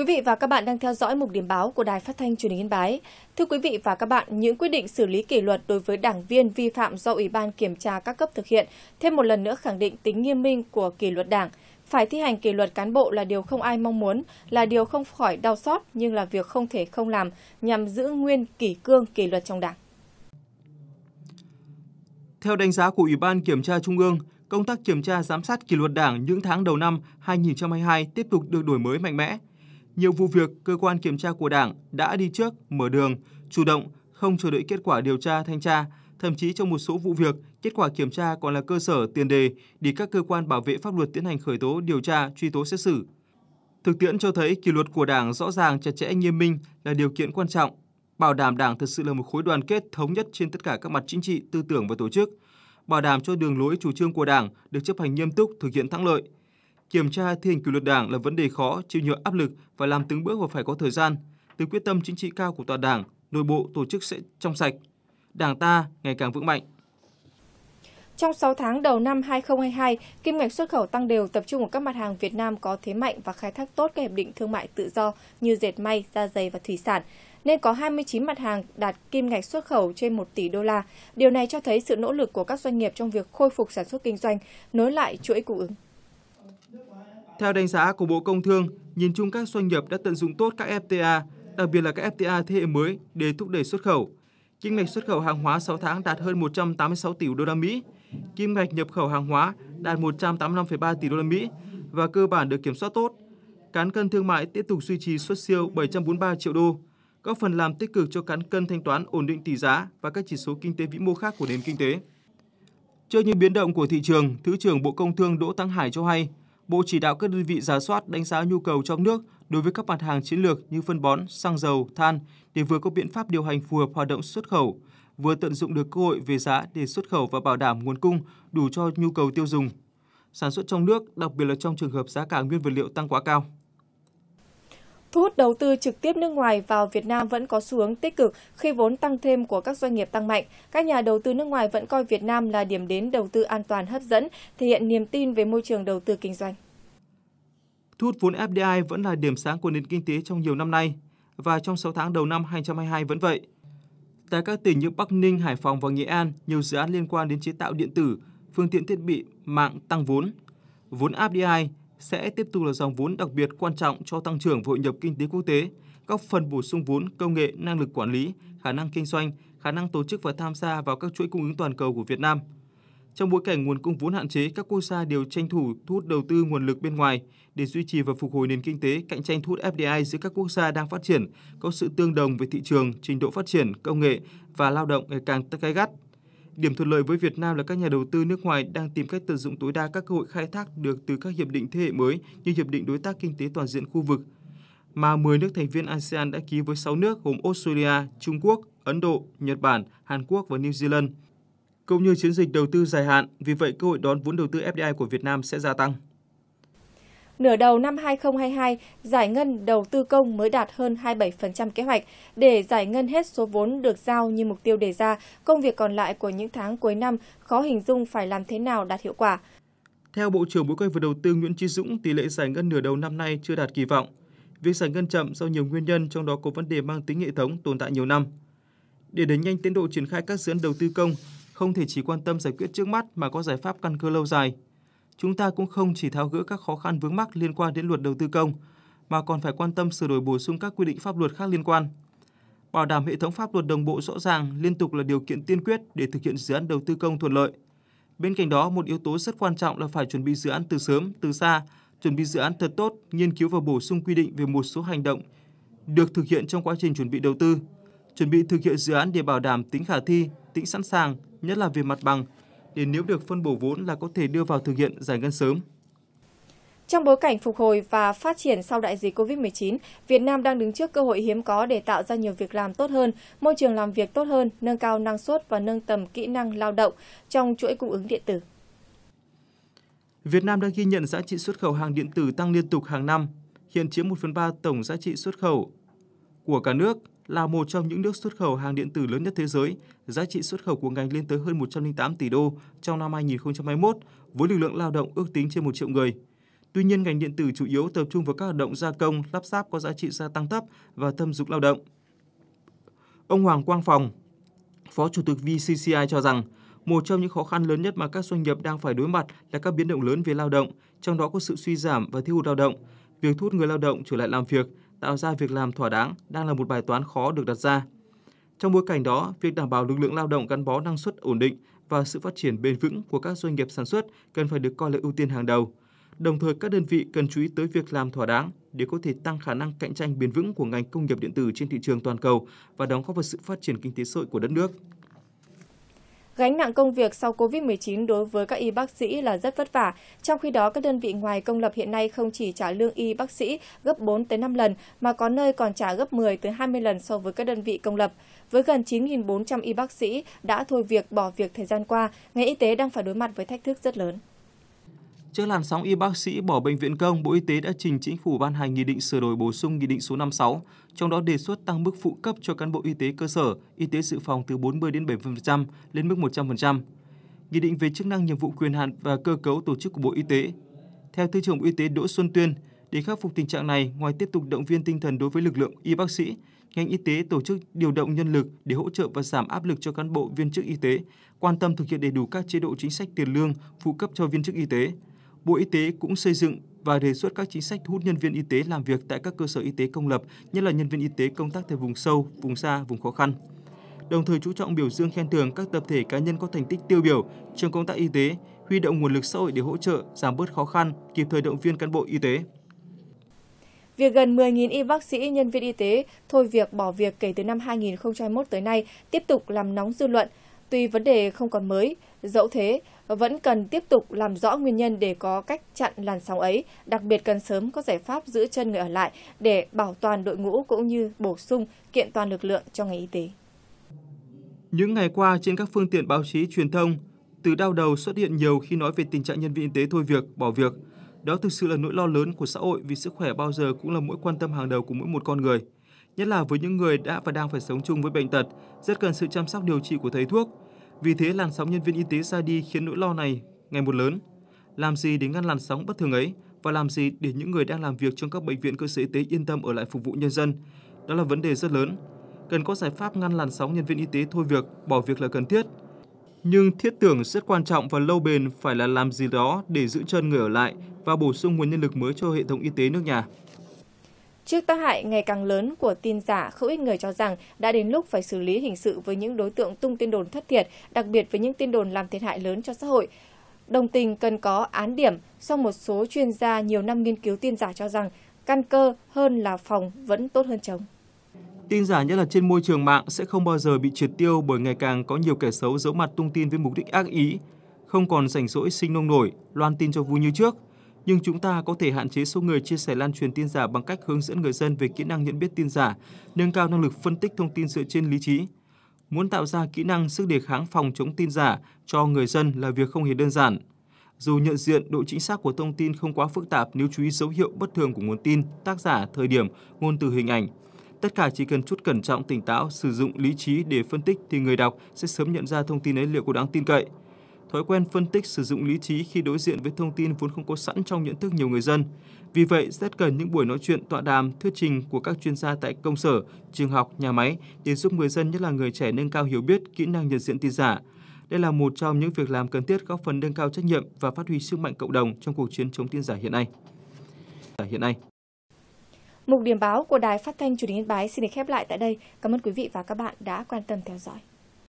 Quý vị và các bạn đang theo dõi mục điểm báo của Đài Phát thanh Truyền hình Yên Bái. Thưa quý vị và các bạn, những quyết định xử lý kỷ luật đối với đảng viên vi phạm do Ủy ban kiểm tra các cấp thực hiện thêm một lần nữa khẳng định tính nghiêm minh của kỷ luật đảng. Phải thi hành kỷ luật cán bộ là điều không ai mong muốn, là điều không khỏi đau xót nhưng là việc không thể không làm nhằm giữ nguyên kỷ cương kỷ luật trong đảng. Theo đánh giá của Ủy ban Kiểm tra Trung ương, công tác kiểm tra giám sát kỷ luật đảng những tháng đầu năm 2022 tiếp tục được đổi mới mạnh mẽ – nhiều vụ việc cơ quan kiểm tra của Đảng đã đi trước, mở đường, chủ động, không chờ đợi kết quả điều tra thanh tra, thậm chí trong một số vụ việc, kết quả kiểm tra còn là cơ sở tiền đề để các cơ quan bảo vệ pháp luật tiến hành khởi tố điều tra, truy tố xét xử. Thực tiễn cho thấy kỷ luật của Đảng rõ ràng, chặt chẽ, nghiêm minh là điều kiện quan trọng, bảo đảm Đảng thật sự là một khối đoàn kết thống nhất trên tất cả các mặt chính trị, tư tưởng và tổ chức, bảo đảm cho đường lối chủ trương của Đảng được chấp hành nghiêm túc, thực hiện thắng lợi – Kiểm tra thi hành kỷ luật Đảng là vấn đề khó, chịu nhiều áp lực và làm từng bước và phải có thời gian. Từ quyết tâm chính trị cao của toàn Đảng, nội bộ tổ chức sẽ trong sạch. Đảng ta ngày càng vững mạnh. Trong 6 tháng đầu năm 2022, kim ngạch xuất khẩu tăng đều tập trung ở các mặt hàng Việt Nam có thế mạnh và khai thác tốt các hiệp định thương mại tự do như dệt may, da dày và thủy sản, nên có 29 mặt hàng đạt kim ngạch xuất khẩu trên 1 tỷ đô la. Điều này cho thấy sự nỗ lực của các doanh nghiệp trong việc khôi phục sản xuất kinh doanh, nối lại chuỗi cung ứng. Theo đánh giá của Bộ Công Thương, nhìn chung các doanh nghiệp đã tận dụng tốt các FTA, đặc biệt là các FTA thế hệ mới để thúc đẩy xuất khẩu. Kim ngạch xuất khẩu hàng hóa 6 tháng đạt hơn 186 tỷ đô la Mỹ, kim ngạch nhập khẩu hàng hóa đạt 185,3 tỷ đô la Mỹ và cơ bản được kiểm soát tốt. Cán cân thương mại tiếp tục duy trì xuất siêu 743 triệu đô, góp phần làm tích cực cho cán cân thanh toán ổn định tỷ giá và các chỉ số kinh tế vĩ mô khác của nền kinh tế. Trước những biến động của thị trường, Thứ trưởng Bộ Công Thương Đỗ Tăng Hải cho hay, Bộ chỉ đạo các đơn vị giả soát đánh giá nhu cầu trong nước đối với các mặt hàng chiến lược như phân bón, xăng dầu, than để vừa có biện pháp điều hành phù hợp hoạt động xuất khẩu, vừa tận dụng được cơ hội về giá để xuất khẩu và bảo đảm nguồn cung đủ cho nhu cầu tiêu dùng. Sản xuất trong nước, đặc biệt là trong trường hợp giá cả nguyên vật liệu tăng quá cao. Thu hút đầu tư trực tiếp nước ngoài vào Việt Nam vẫn có xu hướng tích cực khi vốn tăng thêm của các doanh nghiệp tăng mạnh. Các nhà đầu tư nước ngoài vẫn coi Việt Nam là điểm đến đầu tư an toàn hấp dẫn, thể hiện niềm tin về môi trường đầu tư kinh doanh. Thu hút vốn FDI vẫn là điểm sáng của nền kinh tế trong nhiều năm nay và trong 6 tháng đầu năm 2022 vẫn vậy. Tại các tỉnh như Bắc Ninh, Hải Phòng và Nghệ An, nhiều dự án liên quan đến chế tạo điện tử, phương tiện thiết bị, mạng tăng vốn. Vốn FDI sẽ tiếp tục là dòng vốn đặc biệt quan trọng cho tăng trưởng hội nhập kinh tế quốc tế, góp phần bổ sung vốn, công nghệ, năng lực quản lý, khả năng kinh doanh, khả năng tổ chức và tham gia vào các chuỗi cung ứng toàn cầu của Việt Nam. Trong bối cảnh nguồn cung vốn hạn chế, các quốc gia đều tranh thủ thu hút đầu tư nguồn lực bên ngoài để duy trì và phục hồi nền kinh tế, cạnh tranh thu hút FDI giữa các quốc gia đang phát triển có sự tương đồng về thị trường, trình độ phát triển, công nghệ và lao động ngày càng gay gắt. Điểm thuận lợi với Việt Nam là các nhà đầu tư nước ngoài đang tìm cách tận dụng tối đa các cơ hội khai thác được từ các hiệp định thế hệ mới như hiệp định đối tác kinh tế toàn diện khu vực mà 10 nước thành viên ASEAN đã ký với 6 nước gồm Australia, Trung Quốc, Ấn Độ, Nhật Bản, Hàn Quốc và New Zealand. Cũng như chiến dịch đầu tư dài hạn, vì vậy cơ hội đón vốn đầu tư FDI của Việt Nam sẽ gia tăng. Nửa đầu năm 2022, giải ngân đầu tư công mới đạt hơn 27% kế hoạch. Để giải ngân hết số vốn được giao như mục tiêu đề ra, công việc còn lại của những tháng cuối năm khó hình dung phải làm thế nào đạt hiệu quả. Theo Bộ trưởng Bộ Kế hoạch và Đầu tư Nguyễn Chí Dũng, tỷ lệ giải ngân nửa đầu năm nay chưa đạt kỳ vọng. Việc giải ngân chậm do nhiều nguyên nhân, trong đó có vấn đề mang tính hệ thống tồn tại nhiều năm. Để đẩy nhanh tiến độ triển khai các dự án đầu tư công, không thể chỉ quan tâm giải quyết trước mắt mà có giải pháp căn cơ lâu dài, chúng ta cũng không chỉ tháo gỡ các khó khăn vướng mắc liên quan đến luật đầu tư công, mà còn phải quan tâm sửa đổi bổ sung các quy định pháp luật khác liên quan. Bảo đảm hệ thống pháp luật đồng bộ rõ ràng liên tục là điều kiện tiên quyết để thực hiện dự án đầu tư công thuận lợi. Bên cạnh đó, một yếu tố rất quan trọng là phải chuẩn bị dự án từ sớm, từ xa, chuẩn bị dự án thật tốt, nghiên cứu và bổ sung quy định về một số hành động được thực hiện trong quá trình chuẩn bị đầu tư, chuẩn bị thực hiện dự án để bảo đảm tính khả thi, tính sẵn sàng, nhất là về mặt bằng, để nếu được phân bổ vốn là có thể đưa vào thực hiện giải ngân sớm. Trong bối cảnh phục hồi và phát triển sau đại dịch COVID-19, Việt Nam đang đứng trước cơ hội hiếm có để tạo ra nhiều việc làm tốt hơn, môi trường làm việc tốt hơn, nâng cao năng suất và nâng tầm kỹ năng lao động trong chuỗi cung ứng điện tử. Việt Nam đã ghi nhận giá trị xuất khẩu hàng điện tử tăng liên tục hàng năm, hiện chiếm 1 phần 3 tổng giá trị xuất khẩu của cả nước – là một trong những nước xuất khẩu hàng điện tử lớn nhất thế giới, giá trị xuất khẩu của ngành lên tới hơn 108 tỷ đô trong năm 2021, với lực lượng lao động ước tính trên 1 triệu người. Tuy nhiên, ngành điện tử chủ yếu tập trung vào các hoạt động gia công, lắp ráp có giá trị gia tăng thấp và thâm dụng lao động. Ông Hoàng Quang Phòng, Phó Chủ tịch VCCI cho rằng, một trong những khó khăn lớn nhất mà các doanh nghiệp đang phải đối mặt là các biến động lớn về lao động, trong đó có sự suy giảm và thiếu hụt lao động. Việc thu hút người lao động trở lại làm việc tạo ra việc làm thỏa đáng đang là một bài toán khó được đặt ra. Trong bối cảnh đó, việc đảm bảo lực lượng lao động gắn bó năng suất ổn định và sự phát triển bền vững của các doanh nghiệp sản xuất cần phải được coi là ưu tiên hàng đầu. Đồng thời, các đơn vị cần chú ý tới việc làm thỏa đáng để có thể tăng khả năng cạnh tranh bền vững của ngành công nghiệp điện tử trên thị trường toàn cầu và đóng góp vào sự phát triển kinh tế xã hội của đất nước. Gánh nặng công việc sau COVID-19 đối với các y bác sĩ là rất vất vả. Trong khi đó, các đơn vị ngoài công lập hiện nay không chỉ trả lương y bác sĩ gấp 4 tới 5 lần mà có nơi còn trả gấp 10 tới 20 lần so với các đơn vị công lập. Với gần 9.400 y bác sĩ đã thôi việc bỏ việc thời gian qua, ngành y tế đang phải đối mặt với thách thức rất lớn. Trước làn sóng y bác sĩ bỏ bệnh viện công, Bộ Y tế đã trình chính phủ ban hành nghị định sửa đổi bổ sung nghị định số 56, trong đó đề xuất tăng mức phụ cấp cho cán bộ y tế cơ sở, y tế dự phòng từ 40 đến 70% lên mức 100%. Nghị định về chức năng, nhiệm vụ quyền hạn và cơ cấu tổ chức của Bộ Y tế. Theo Thứ trưởng Bộ Y tế Đỗ Xuân Tuyên, để khắc phục tình trạng này, ngoài tiếp tục động viên tinh thần đối với lực lượng y bác sĩ, ngành y tế tổ chức điều động nhân lực để hỗ trợ và giảm áp lực cho cán bộ viên chức y tế, quan tâm thực hiện đầy đủ các chế độ chính sách tiền lương phụ cấp cho viên chức y tế, Bộ Y tế cũng xây dựng và đề xuất các chính sách thu hút nhân viên y tế làm việc tại các cơ sở y tế công lập, nhất là nhân viên y tế công tác tại vùng sâu, vùng xa, vùng khó khăn. Đồng thời chú trọng biểu dương khen thưởng các tập thể cá nhân có thành tích tiêu biểu trong công tác y tế, huy động nguồn lực xã hội để hỗ trợ, giảm bớt khó khăn, kịp thời động viên cán bộ y tế. Việc gần 10.000 y bác sĩ, nhân viên y tế thôi việc bỏ việc kể từ năm 2021 tới nay tiếp tục làm nóng dư luận. Tuy vấn đề không còn mới, dẫu thế, vẫn cần tiếp tục làm rõ nguyên nhân để có cách chặn làn sóng ấy, đặc biệt cần sớm có giải pháp giữ chân người ở lại để bảo toàn đội ngũ cũng như bổ sung kiện toàn lực lượng cho ngành y tế. Những ngày qua trên các phương tiện báo chí truyền thông, từ đau đầu xuất hiện nhiều khi nói về tình trạng nhân viên y tế thôi việc, bỏ việc. Đó thực sự là nỗi lo lớn của xã hội vì sức khỏe bao giờ cũng là mối quan tâm hàng đầu của mỗi một con người. Nhất là với những người đã và đang phải sống chung với bệnh tật, rất cần sự chăm sóc điều trị của thầy thuốc, vì thế làn sóng nhân viên y tế ra đi khiến nỗi lo này ngày một lớn. Làm gì để ngăn làn sóng bất thường ấy và làm gì để những người đang làm việc trong các bệnh viện cơ sở y tế yên tâm ở lại phục vụ nhân dân? Đó là vấn đề rất lớn. Cần có giải pháp ngăn làn sóng nhân viên y tế thôi việc, bỏ việc là cần thiết. Nhưng thiết tưởng rất quan trọng và lâu bền phải là làm gì đó để giữ chân người ở lại và bổ sung nguồn nhân lực mới cho hệ thống y tế nước nhà. Trước tác hại ngày càng lớn của tin giả, không ít người cho rằng đã đến lúc phải xử lý hình sự với những đối tượng tung tin đồn thất thiệt, đặc biệt với những tin đồn làm thiệt hại lớn cho xã hội. Đồng tình cần có án điểm, Sau một số chuyên gia nhiều năm nghiên cứu tin giả cho rằng căn cơ hơn là phòng vẫn tốt hơn chống. Tin giả nhất là trên môi trường mạng sẽ không bao giờ bị triệt tiêu bởi ngày càng có nhiều kẻ xấu giấu mặt tung tin với mục đích ác ý, không còn rảnh rỗi sinh nông nổi, loan tin cho vui như trước – nhưng chúng ta có thể hạn chế số người chia sẻ lan truyền tin giả bằng cách hướng dẫn người dân về kỹ năng nhận biết tin giả, nâng cao năng lực phân tích thông tin dựa trên lý trí. Muốn tạo ra kỹ năng sức đề kháng phòng chống tin giả cho người dân là việc không hề đơn giản. Dù nhận diện độ chính xác của thông tin không quá phức tạp nếu chú ý dấu hiệu bất thường của nguồn tin, tác giả, thời điểm, ngôn từ hình ảnh, tất cả chỉ cần chút cẩn trọng tỉnh táo, sử dụng lý trí để phân tích thì người đọc sẽ sớm nhận ra thông tin ấy liệu có đáng tin cậy thói quen phân tích sử dụng lý trí khi đối diện với thông tin vốn không có sẵn trong nhận thức nhiều người dân. Vì vậy, rất cần những buổi nói chuyện, tọa đàm, thuyết trình của các chuyên gia tại công sở, trường học, nhà máy để giúp người dân, nhất là người trẻ nâng cao hiểu biết, kỹ năng nhận diện tin giả. Đây là một trong những việc làm cần thiết góp phần nâng cao trách nhiệm và phát huy sức mạnh cộng đồng trong cuộc chiến chống tin giả hiện nay. Hiện nay. Mục điểm báo của Đài Phát thanh Truyền hình Yên Bái xin được khép lại tại đây. Cảm ơn quý vị và các bạn đã quan tâm theo dõi.